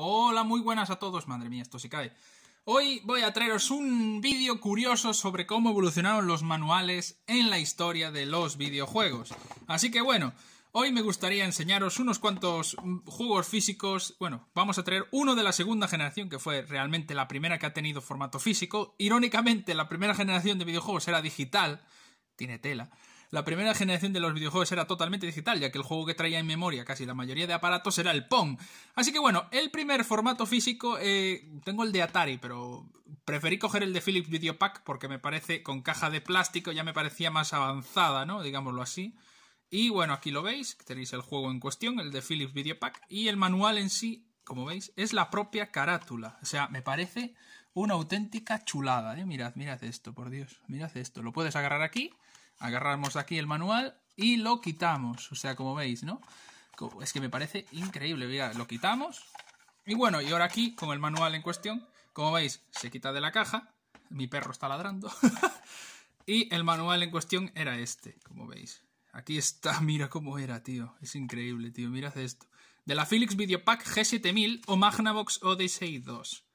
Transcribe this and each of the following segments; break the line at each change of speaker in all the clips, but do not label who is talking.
Hola, muy buenas a todos, madre mía, esto se cae. Hoy voy a traeros un vídeo curioso sobre cómo evolucionaron los manuales en la historia de los videojuegos. Así que bueno, hoy me gustaría enseñaros unos cuantos juegos físicos. Bueno, vamos a traer uno de la segunda generación, que fue realmente la primera que ha tenido formato físico. Irónicamente, la primera generación de videojuegos era digital, tiene tela. La primera generación de los videojuegos era totalmente digital, ya que el juego que traía en memoria casi la mayoría de aparatos era el Pong. Así que bueno, el primer formato físico, eh, tengo el de Atari, pero preferí coger el de Philips Video Pack porque me parece con caja de plástico ya me parecía más avanzada, ¿no? Digámoslo así. Y bueno, aquí lo veis, tenéis el juego en cuestión, el de Philips Video Pack, y el manual en sí, como veis, es la propia carátula. O sea, me parece una auténtica chulada, ¿eh? Mirad, mirad esto, por Dios, mirad esto. Lo puedes agarrar aquí Agarramos aquí el manual y lo quitamos. O sea, como veis, ¿no? Es que me parece increíble. Mira, lo quitamos. Y bueno, y ahora aquí, con el manual en cuestión, como veis, se quita de la caja. Mi perro está ladrando. y el manual en cuestión era este, como veis. Aquí está, mira cómo era, tío. Es increíble, tío. Mirad esto. De la Philips Videopack G7000 o Magnavox Odyssey 2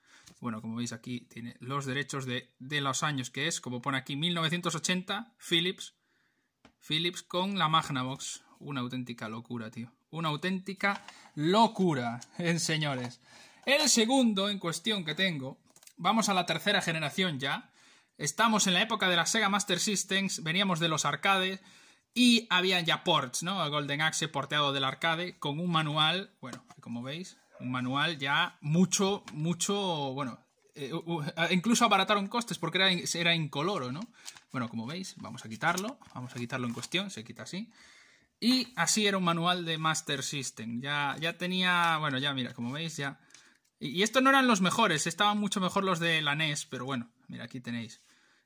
bueno, como veis aquí, tiene los derechos de, de los años que es, como pone aquí, 1980, Philips, Philips con la Magnavox. Una auténtica locura, tío. Una auténtica locura, señores. El segundo en cuestión que tengo, vamos a la tercera generación ya. Estamos en la época de la Sega Master Systems, veníamos de los arcades y había ya ports, ¿no? El Golden Axe porteado del arcade con un manual, bueno, como veis, un manual ya mucho, mucho, bueno, eh, incluso abarataron costes porque era, era incoloro, ¿no? Bueno, como veis, vamos a quitarlo, vamos a quitarlo en cuestión, se quita así. Y así era un manual de Master System. Ya, ya tenía, bueno, ya mira, como veis, ya... Y, estos no eran los mejores, estaban mucho mejor los de la NES, pero bueno, mira, aquí tenéis.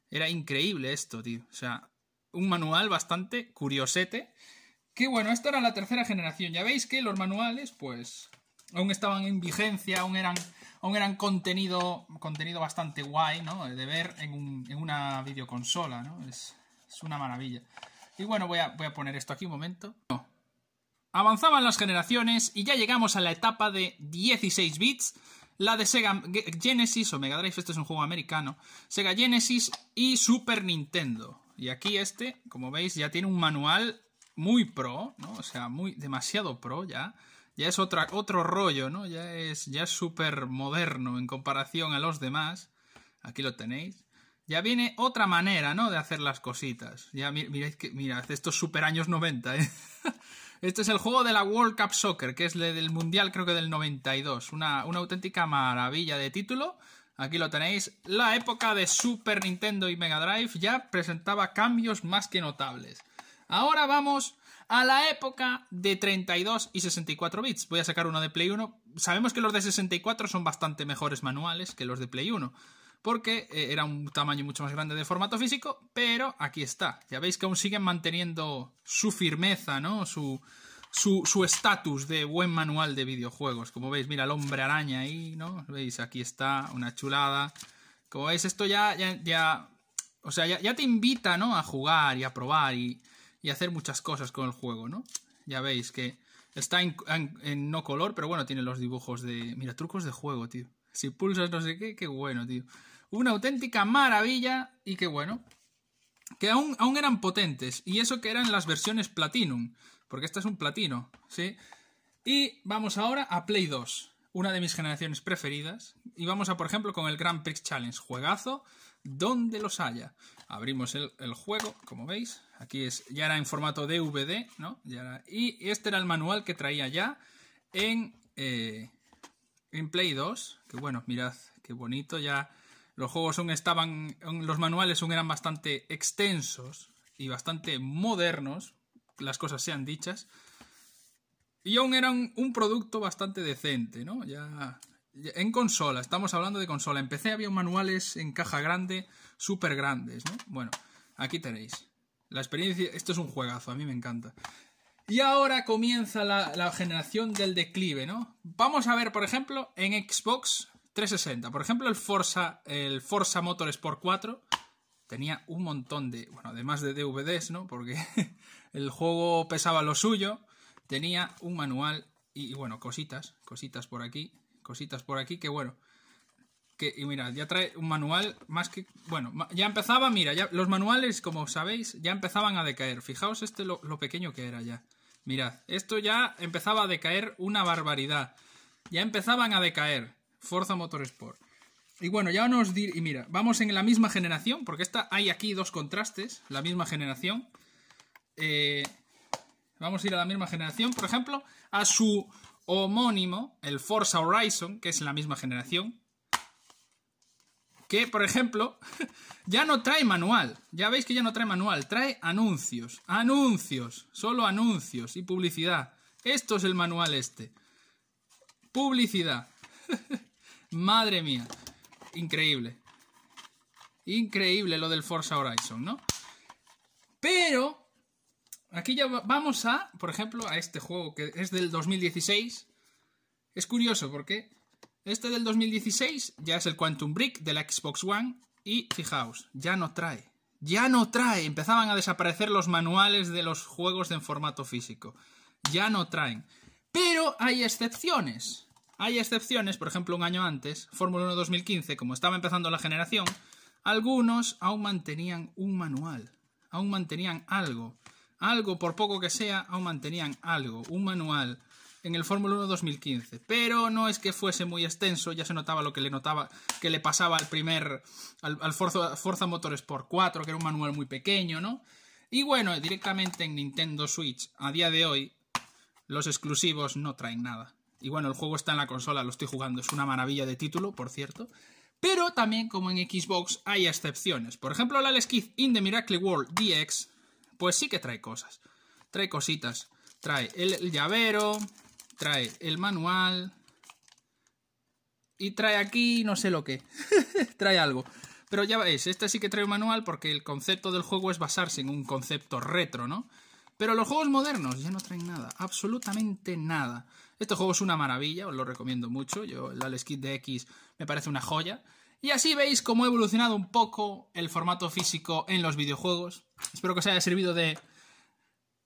Era increíble esto, tío. O sea, un manual bastante curiosete. Que bueno, esta era la tercera generación. Ya veis que los manuales, pues, aún estaban en vigencia, aún eran, contenido, contenido bastante guay, ¿no? De ver en, una videoconsola, ¿no? Es, una maravilla. Y bueno, voy a, voy a poner esto aquí un momento. Avanzaban las generaciones y ya llegamos a la etapa de 16 bits. La de Sega Genesis o Mega Drive, este es un juego americano. Sega Genesis y Super Nintendo. Y aquí este, como veis, ya tiene un manual muy pro, ¿no? O sea, muy demasiado pro ya ya es otro rollo, ¿no? Ya es ya súper moderno en comparación a los demás. Aquí lo tenéis. Ya viene otra manera, ¿no? De hacer las cositas. Ya mirad que, mirad, estos super años 90, ¿eh? Este es el juego de la World Cup Soccer, que es del Mundial creo que del 92. Una, una auténtica maravilla de título. Aquí lo tenéis. La época de Super Nintendo y Mega Drive ya presentaba cambios más que notables. Ahora vamos a la época de 32 y 64 bits. Voy a sacar uno de Play 1. Sabemos que los de 64 son bastante mejores manuales que los de Play 1, porque eh, era un tamaño mucho más grande de formato físico, pero aquí está. Ya veis que aún siguen manteniendo su firmeza, ¿no? Su su estatus de buen manual de videojuegos. Como veis, mira el hombre araña ahí, ¿no? Veis, aquí está, una chulada. Como veis, esto ya, ya, ya o sea, ya, ya, te invita, ¿no? A jugar y a probar y y hacer muchas cosas con el juego, ¿no? Ya veis que está en, no color, pero bueno, tiene los dibujos de... Mira, trucos de juego, tío. Si pulsas no sé qué, qué bueno, tío. Una auténtica maravilla y qué bueno. Que aún, aún eran potentes. Y eso que eran las versiones Platinum. Porque esta es un platino, ¿sí? Y vamos ahora a Play 2. Una de mis generaciones preferidas. Y vamos a, por ejemplo, con el Grand Prix Challenge. Juegazo donde los haya. Abrimos el, juego, como veis. Aquí es, ya era en formato DVD, ¿no? y este era el manual que traía ya en, eh, en Play 2. Que bueno, mirad, qué bonito. Ya los juegos aún estaban, los manuales aún eran bastante extensos y bastante modernos, las cosas sean dichas. Y aún eran un producto bastante decente, ¿no? Ya en consola, estamos hablando de consola. Empecé, había manuales en caja grande, súper grandes, Bueno, aquí tenéis. La experiencia, esto es un juegazo, a mí me encanta. Y ahora comienza la, generación del declive, ¿no? Vamos a ver, por ejemplo, en Xbox 360. Por ejemplo, el Forza, el Forza Motorsport 4 tenía un montón de, bueno, además de DVDs, ¿no? Porque el juego pesaba lo suyo, tenía un manual y, bueno, cositas, cositas por aquí cositas por aquí que bueno. Que, y mira, ya trae un manual más que... Bueno, ya empezaba, mira, ya, los manuales, como sabéis, ya empezaban a decaer. Fijaos este lo, pequeño que era ya. Mirad, esto ya empezaba a decaer una barbaridad. Ya empezaban a decaer Forza Motorsport. Y bueno, ya nos ir... Y mira, vamos en la misma generación, porque esta, hay aquí dos contrastes, la misma generación. Eh, vamos a ir a la misma generación, por ejemplo, a su homónimo, el Forza Horizon, que es la misma generación, que, por ejemplo, ya no trae manual. Ya veis que ya no trae manual, trae anuncios. Anuncios, solo anuncios y publicidad. Esto es el manual este. Publicidad. Madre mía. Increíble. Increíble lo del Forza Horizon, ¿no? Pero Aquí ya vamos a, por ejemplo, a este juego que es del 2016. Es curioso porque este del 2016 ya es el Quantum Brick de la Xbox One y fijaos, ya no trae. Ya no trae. Empezaban a desaparecer los manuales de los juegos en formato físico. Ya no traen. Pero hay excepciones. Hay excepciones, por ejemplo, un año antes, Fórmula 1 2015, como estaba empezando la generación, algunos aún mantenían un manual, aún mantenían algo algo, por poco que sea, aún mantenían algo, un manual en el Fórmula 1 2015. Pero no es que fuese muy extenso, ya se notaba lo que le notaba, que le pasaba al primer, al, Forza, Motores Motorsport 4, que era un manual muy pequeño, ¿no? Y bueno, directamente en Nintendo Switch, a día de hoy, los exclusivos no traen nada. Y bueno, el juego está en la consola, lo estoy jugando, es una maravilla de título, por cierto. Pero también, como en Xbox, hay excepciones. Por ejemplo, la Skid in the Miracle World DX pues sí que trae cosas. Trae cositas. Trae el, llavero, trae el manual y trae aquí no sé lo que. trae algo. Pero ya veis, este sí que trae un manual porque el concepto del juego es basarse en un concepto retro, ¿no? Pero los juegos modernos ya no traen nada, absolutamente nada. Este juego es una maravilla, os lo recomiendo mucho. Yo, el Alex de X me parece una joya. Y así veis cómo ha evolucionado un poco el formato físico en los videojuegos. Espero que os haya servido de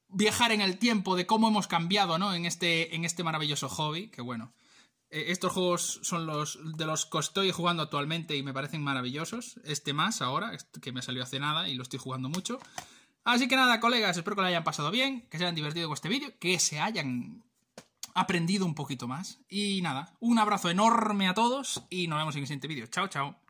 viajar en el tiempo, de cómo hemos cambiado ¿no? en, este, en este maravilloso hobby, que bueno. E, estos juegos son los de los que estoy jugando actualmente y me parecen maravillosos. Este más ahora, este que me salió hace nada y lo estoy jugando mucho. Así que nada, colegas, espero que lo hayan pasado bien, que se hayan divertido con este vídeo, que se hayan aprendido un poquito más. Y nada, un abrazo enorme a todos y nos vemos en el siguiente vídeo. Chao, chao.